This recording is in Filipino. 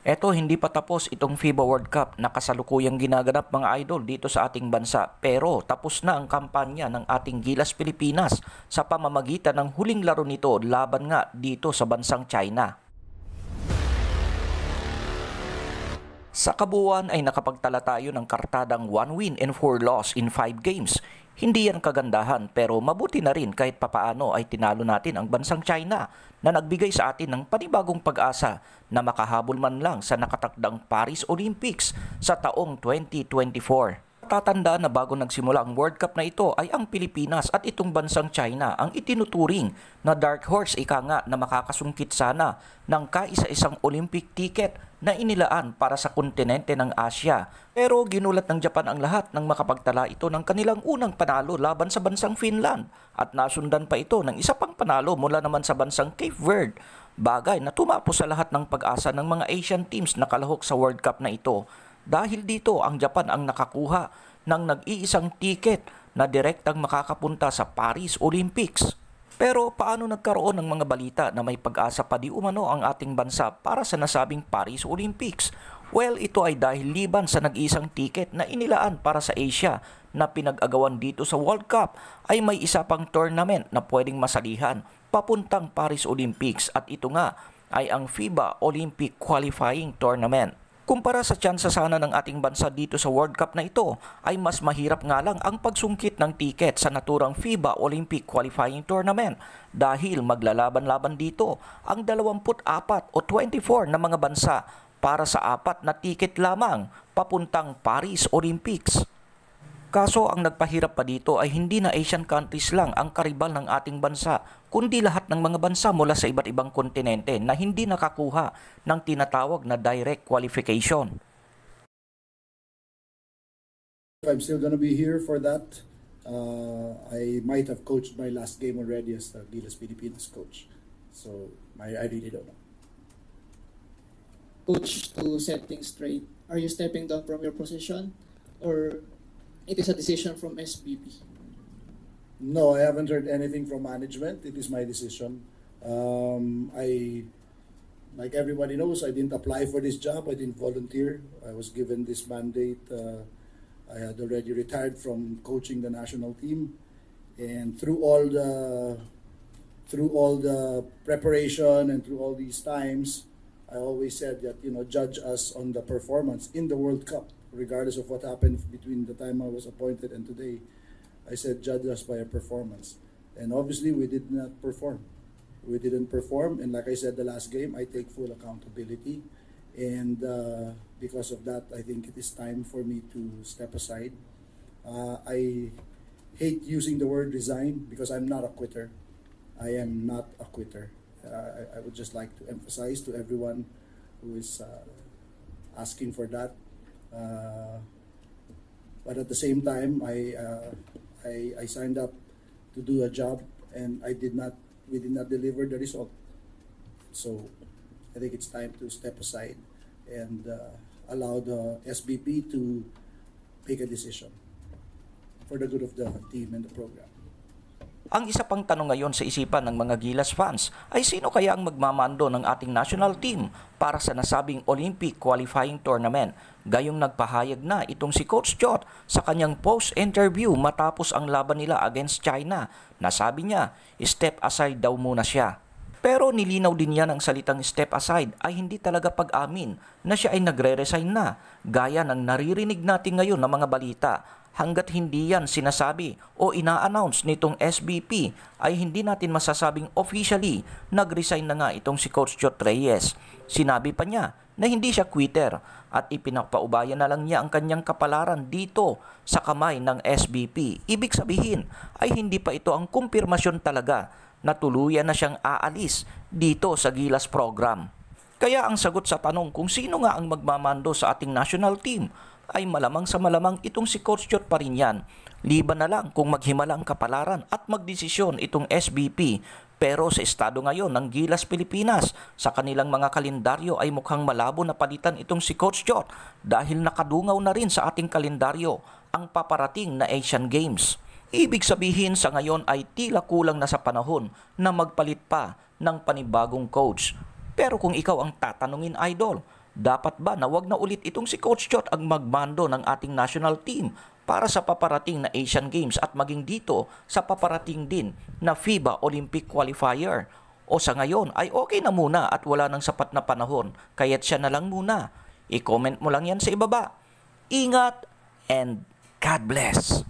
Eto hindi pa tapos itong FIBA World Cup na kasalukuyang ginaganap mga idol dito sa ating bansa pero tapos na ang kampanya ng ating Gilas Pilipinas sa pamamagitan ng huling laro nito laban nga dito sa bansang China. Sa kabuuan ay nakapagtala tayo ng kartadang 1 win and 4 loss in 5 games hindi yan kagandahan pero mabuti na rin kahit papaano ay tinalo natin ang bansang China na nagbigay sa atin ng panibagong pag-asa na makahabol man lang sa nakatakdang Paris Olympics sa taong 2024. Matatanda na bago nagsimula ang World Cup na ito ay ang Pilipinas at itong bansang China ang itinuturing na dark horse ika nga na makakasungkit sana ng kaisa-isang Olympic ticket na inilaan para sa kontinente ng Asia. Pero ginulat ng Japan ang lahat nang makapagtala ito ng kanilang unang panalo laban sa bansang Finland at nasundan pa ito ng isa pang panalo mula naman sa bansang Cape Verde bagay na tumapos sa lahat ng pag-asa ng mga Asian teams na kalahok sa World Cup na ito. Dahil dito ang Japan ang nakakuha ng nag-iisang tiket na direktang makakapunta sa Paris Olympics. Pero paano nagkaroon ng mga balita na may pag-asa pa di umano ang ating bansa para sa nasabing Paris Olympics? Well, ito ay dahil liban sa nag iisang tiket na inilaan para sa Asia na pinag-agawan dito sa World Cup ay may isa pang tournament na pwedeng masalihan papuntang Paris Olympics at ito nga ay ang FIBA Olympic Qualifying Tournament. Kumpara sa tsansa sana ng ating bansa dito sa World Cup na ito, ay mas mahirap nga lang ang pagsungkit ng tiket sa naturang FIBA Olympic Qualifying Tournament dahil maglalaban-laban dito ang 24 o 24 na mga bansa para sa apat na tiket lamang papuntang Paris Olympics. Kaso ang nagpahirap pa dito ay hindi na Asian countries lang ang karibal ng ating bansa, kundi lahat ng mga bansa mula sa iba't ibang kontinente na hindi nakakuha ng tinatawag na direct qualification. I'm still going be here for that. Uh, I might have coached my last game already as the Gilas Pilipinas coach. So I, I really don't know. Coach, to set things straight, are you stepping down from your position or It is a decision from SBB. No, I haven't heard anything from management. It is my decision. Um, I, like everybody knows, I didn't apply for this job. I didn't volunteer. I was given this mandate. Uh, I had already retired from coaching the national team, and through all the, through all the preparation and through all these times, I always said that you know judge us on the performance in the World Cup regardless of what happened between the time I was appointed and today, I said judge us by our performance. And obviously, we did not perform. We didn't perform, and like I said the last game, I take full accountability. And uh, because of that, I think it is time for me to step aside. Uh, I hate using the word resign because I'm not a quitter. I am not a quitter. Uh, I, I, would just like to emphasize to everyone who is uh, asking for that Uh, but at the same time, I, uh, I, I signed up to do a job and I did not, we did not deliver the result. So I think it's time to step aside and uh, allow the SBP to make a decision for the good of the team and the program. Ang isa pang tanong ngayon sa isipan ng mga Gilas fans ay sino kaya ang magmamando ng ating national team para sa nasabing Olympic qualifying tournament? Gayong nagpahayag na itong si Coach Jot sa kanyang post-interview matapos ang laban nila against China. Nasabi niya, step aside daw muna siya. Pero nilinaw din niya ng salitang step aside ay hindi talaga pag-amin na siya ay nagre-resign na gaya ng naririnig natin ngayon ng mga balita hanggat hindi yan sinasabi o ina-announce nitong SBP ay hindi natin masasabing officially nag-resign na nga itong si Coach Jot Reyes. Sinabi pa niya na hindi siya quitter at ipinagpaubayan na lang niya ang kanyang kapalaran dito sa kamay ng SBP. Ibig sabihin ay hindi pa ito ang kumpirmasyon talaga na tuluyan na siyang aalis dito sa Gilas program. Kaya ang sagot sa tanong kung sino nga ang magmamando sa ating national team ay malamang sa malamang itong si Korsyot pa rin yan. Liban na lang kung maghimala ang kapalaran at magdesisyon itong SBP. Pero sa estado ngayon ng Gilas, Pilipinas, sa kanilang mga kalendaryo ay mukhang malabo na palitan itong si Coach Jot dahil nakadungaw na rin sa ating kalendaryo ang paparating na Asian Games. Ibig sabihin sa ngayon ay tila kulang na sa panahon na magpalit pa ng panibagong coach. Pero kung ikaw ang tatanungin idol, dapat ba na wag na ulit itong si Coach Chot ang magmando ng ating national team para sa paparating na Asian Games at maging dito sa paparating din na FIBA Olympic Qualifier? O sa ngayon ay okay na muna at wala nang sapat na panahon kaya't siya na lang muna. I-comment mo lang yan sa ibaba. Ingat and God bless!